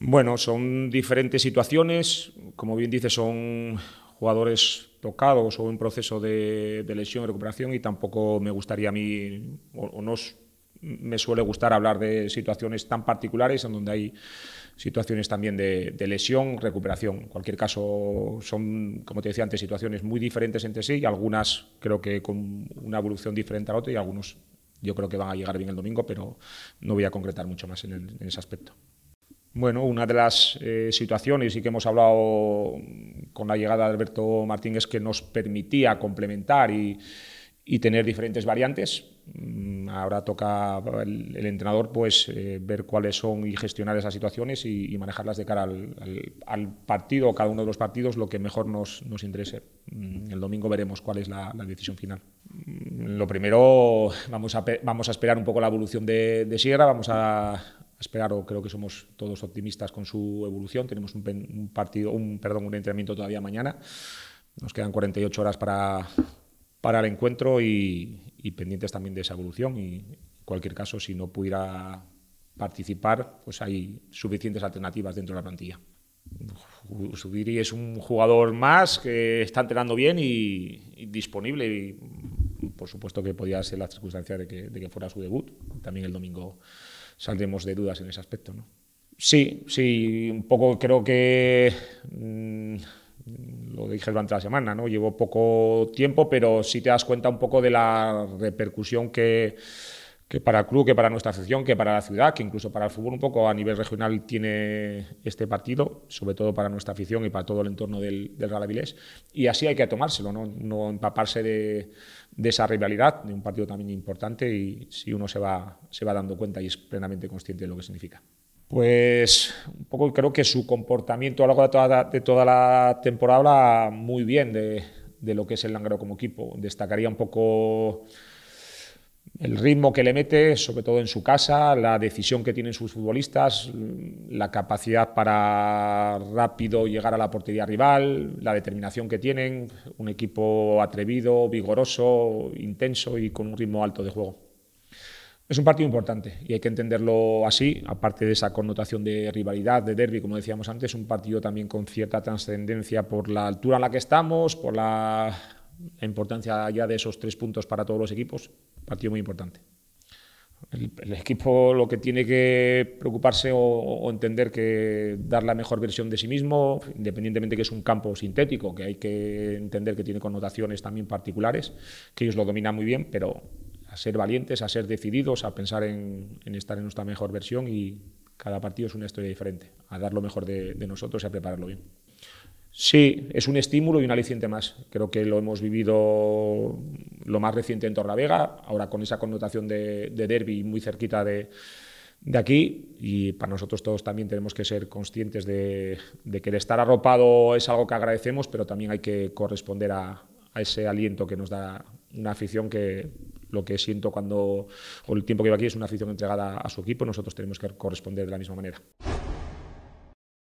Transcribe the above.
Bueno, son diferentes situaciones, como bien dice, son jugadores tocados o en proceso de, lesión y recuperación y tampoco me gustaría a mí, o, no me suele gustar hablar de situaciones tan particulares en donde hay situaciones también de, lesión, recuperación. En cualquier caso, son, como te decía antes, situaciones muy diferentes entre sí y algunas creo que con una evolución diferente a la otra y algunos yo creo que van a llegar bien el domingo, pero no voy a concretar mucho más en ese aspecto. Bueno, una de las eh, situaciones y que hemos hablado con la llegada de Alberto martínez que nos permitía complementar y, tener diferentes variantes. Mm, ahora toca el, entrenador pues eh, ver cuáles son y gestionar esas situaciones y, manejarlas de cara al, partido al, partido, cada uno de los partidos, lo que mejor nos, interese. Mm, el domingo veremos cuál es la, decisión final. Mm, lo primero, vamos a, vamos a esperar un poco la evolución de, de Sierra, vamos a, esperar, o creo que somos todos optimistas con su evolución. Tenemos un, partido, un, perdón, un entrenamiento todavía mañana. Nos quedan 48 horas para, para el encuentro y, pendientes también de esa evolución. Y en cualquier caso, si no pudiera participar, pues hay suficientes alternativas dentro de la plantilla. Subiri es un jugador más que está entrenando bien y, disponible. Y por supuesto que podía ser la circunstancia de que, de que fuera su debut, también el domingo saldremos de dudas en ese aspecto. ¿no? Sí, sí, un poco creo que mm, lo dije durante la semana, ¿no? Llevo poco tiempo, pero sí te das cuenta un poco de la repercusión que que para el club, que para nuestra afición, que para la ciudad, que incluso para el fútbol un poco a nivel regional tiene este partido, sobre todo para nuestra afición y para todo el entorno del, del Real Avilés. Y así hay que tomárselo, no, empaparse de, esa rivalidad, de un partido también importante y si uno se va, se va dando cuenta y es plenamente consciente de lo que significa. Pues un poco creo que su comportamiento a lo largo de toda, la temporada habla muy bien de, lo que es el Langaro como equipo. Destacaría un poco el ritmo que le mete, sobre todo en su casa, la decisión que tienen sus futbolistas, la capacidad para rápido llegar a la portería rival, la determinación que tienen, un equipo atrevido, vigoroso, intenso y con un ritmo alto de juego. Es un partido importante y hay que entenderlo así, aparte de esa connotación de rivalidad, de derby, como decíamos antes, un partido también con cierta trascendencia por la altura en la que estamos, por la la importancia ya de esos tres puntos para todos los equipos, partido muy importante. El, equipo lo que tiene que preocuparse o, entender que dar la mejor versión de sí mismo, independientemente que es un campo sintético, que hay que entender que tiene connotaciones también particulares, que ellos lo dominan muy bien, pero a ser valientes, a ser decididos, a pensar en, estar en nuestra mejor versión y cada partido es una historia diferente, a dar lo mejor de, de nosotros y a prepararlo bien. Sí, es un estímulo y un aliciente más. Creo que lo hemos vivido lo más reciente en Vega. ahora con esa connotación de, derby muy cerquita de, aquí. Y para nosotros todos también tenemos que ser conscientes de, que el estar arropado es algo que agradecemos, pero también hay que corresponder a, ese aliento que nos da una afición que lo que siento cuando, o el tiempo que llevo aquí, es una afición entregada a su equipo. Nosotros tenemos que corresponder de la misma manera.